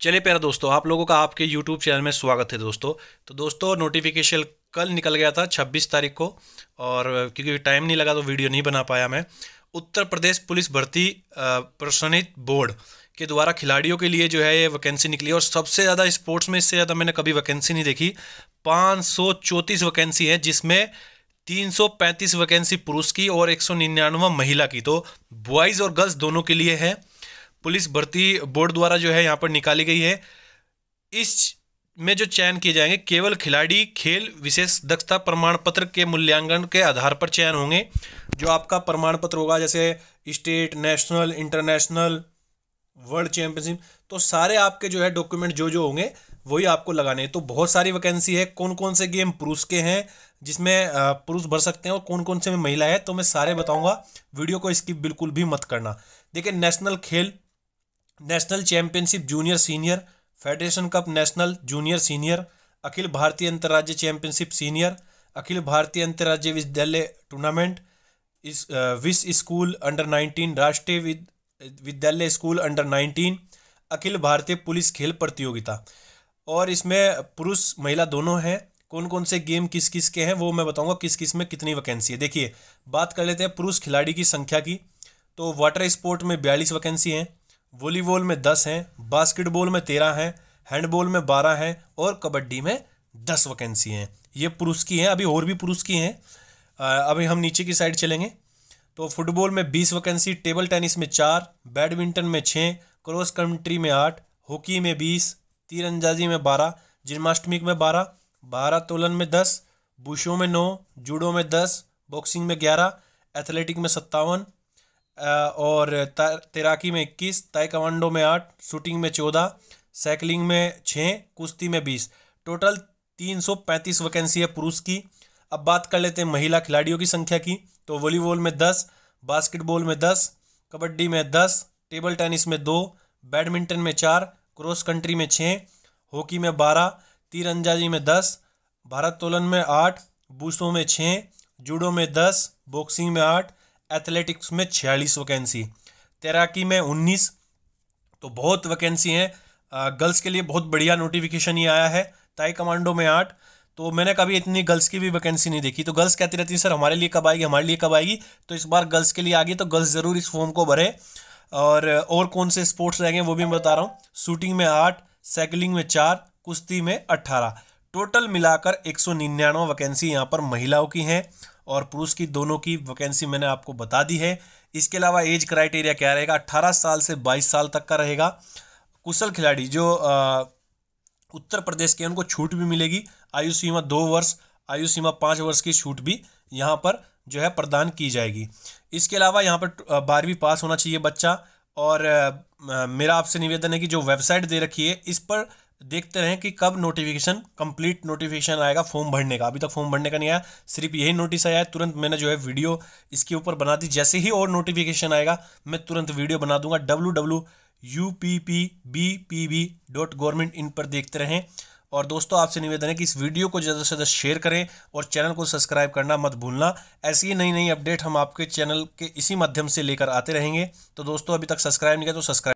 चले प्यारे दोस्तों आप लोगों का आपके यूट्यूब चैनल में स्वागत है दोस्तों तो दोस्तों नोटिफिकेशन कल निकल गया था 26 तारीख को और क्योंकि टाइम नहीं लगा तो वीडियो नहीं बना पाया मैं उत्तर प्रदेश पुलिस भर्ती प्रसन्नित बोर्ड के द्वारा खिलाड़ियों के लिए जो है ये वैकेंसी निकली और सबसे ज़्यादा स्पोर्ट्स में इससे ज़्यादा मैंने कभी वैकेंसी नहीं देखी पाँच वैकेंसी है जिसमें 335 वैकेंसी पुरुष की और 199 महिला की तो बॉयज़ और गर्ल्स दोनों के लिए है पुलिस भर्ती बोर्ड द्वारा जो है यहाँ पर निकाली गई है इस में जो चयन किए जाएंगे केवल खिलाड़ी खेल विशेष दक्षता प्रमाण पत्र के मूल्यांकन के आधार पर चयन होंगे जो आपका प्रमाण पत्र होगा जैसे state national international world championship तो सारे आपके जो है डॉक्यूमेंट जो जो होंगे वही आपको लगाने हैं तो बहुत सारी वैकेंसी है कौन कौन से गेम पुरुष के हैं जिसमें पुरुष भर सकते हैं और कौन कौन से में महिला है तो मैं सारे बताऊंगा वीडियो को इसकी बिल्कुल भी मत करना देखिए नेशनल खेल national championship junior senior federation cup national junior senior अखिल भारतीय अंतर्राज्य चैंपियनशिप सीनियर अखिल भारतीय अंतर्राज्य विद्यालय टूर्नामेंट इस विश्व स्कूल अंडर नाइनटीन राष्ट्रीय विद्यालय स्कूल अंडर नाइनटीन अखिल भारतीय पुलिस खेल प्रतियोगिता और इसमें पुरुष महिला दोनों हैं कौन कौन से गेम किस किस के हैं वो मैं बताऊंगा किस किस में कितनी वैकेंसी है देखिए बात कर लेते हैं पुरुष खिलाड़ी की संख्या की तो वाटर स्पोर्ट में बयालीस वैकेंसी हैं वॉलीबॉल में दस हैं बास्केटबॉल में तेरह हैं हैंडबॉल में बारह हैं और कबड्डी में दस वैकेंसी हैं ये पुरुष की हैं अभी और भी पुरुष की हैं अभी हम नीचे की साइड चलेंगे तो फुटबॉल में बीस वैकेंसी टेबल टेनिस में चार बैडमिंटन में छः क्रॉस कंट्री में आठ हॉकी में बीस तीर अंदाजी में बारह जन्माष्टमिक में बारह तोलन में दस बुशों में नौ जूडो में दस बॉक्सिंग में ग्यारह एथलेटिक में सत्तावन और तैराकी में इक्कीस ताई कमांडो में आठ शूटिंग में चौदह साइकिलिंग में छः कुश्ती में बीस टोटल तीन सौ पैंतीस वैकेंसी है पुरुष की अब बात कर लेते हैं महिला खिलाड़ियों की संख्या की तो वॉलीबॉल में दस बास्केटबॉल में दस कबड्डी में दस टेबल टेनिस में दो बैडमिंटन में चार क्रॉस कंट्री में छः हॉकी में बारह तीर अंदाजी में दस भारत्तोलन में आठ बूसों में छः जूडो में दस बॉक्सिंग में आठ एथलेटिक्स में छियालीस वैकेंसी तैराकी में उन्नीस तो बहुत वैकेंसी हैं गर्ल्स के लिए बहुत बढ़िया नोटिफिकेशन ही आया है ताई कमांडो में आठ तो मैंने कभी इतनी गर्ल्स की भी वैकेंसी नहीं देखी तो गर्ल्स कहती रहती है सर हमारे लिए कब आएगी हमारे लिए कब आएगी तो इस बार गर्ल्स के लिए आ गई तो गर्ल्स ज़रूर इस फॉर्म को भरे और और कौन से स्पोर्ट्स रहेंगे वो भी मैं बता रहा हूँ शूटिंग में आठ साइकिलिंग में चार कुश्ती में अट्ठारह टोटल मिलाकर एक सौ निन्यानवे वैकेंसी यहाँ पर महिलाओं की हैं और पुरुष की दोनों की वैकेंसी मैंने आपको बता दी है इसके अलावा एज क्राइटेरिया क्या रहेगा अट्ठारह साल से बाईस साल तक का रहेगा कुशल खिलाड़ी जो आ, उत्तर प्रदेश के उनको छूट भी मिलेगी आयु सीमा दो वर्ष आयु सीमा पाँच वर्ष की छूट भी यहाँ पर जो है प्रदान की जाएगी इसके अलावा यहाँ पर बारहवीं पास होना चाहिए बच्चा और आ, मेरा आपसे निवेदन है कि जो वेबसाइट दे रखी है इस पर देखते रहें कि कब नोटिफिकेशन कंप्लीट नोटिफिकेशन आएगा फॉर्म भरने का अभी तक फॉर्म भरने का नहीं आया सिर्फ यही नोटिस आया है तुरंत मैंने जो है वीडियो इसके ऊपर बना दी जैसे ही और नोटिफिकेशन आएगा मैं तुरंत वीडियो बना दूंगा W W U P P B P B dot government in पर देखते रहें और दोस्तों आपसे निवेदन है कि इस वीडियो को ज़्यादा से ज़्यादा शेयर करें और चैनल को सब्सक्राइब करना मत भूलना ऐसी ही नई नई अपडेट हम आपके चैनल के इसी माध्यम से लेकर आते रहेंगे तो दोस्तों अभी तक सब्सक्राइब नहीं किया तो सब्सक्राइब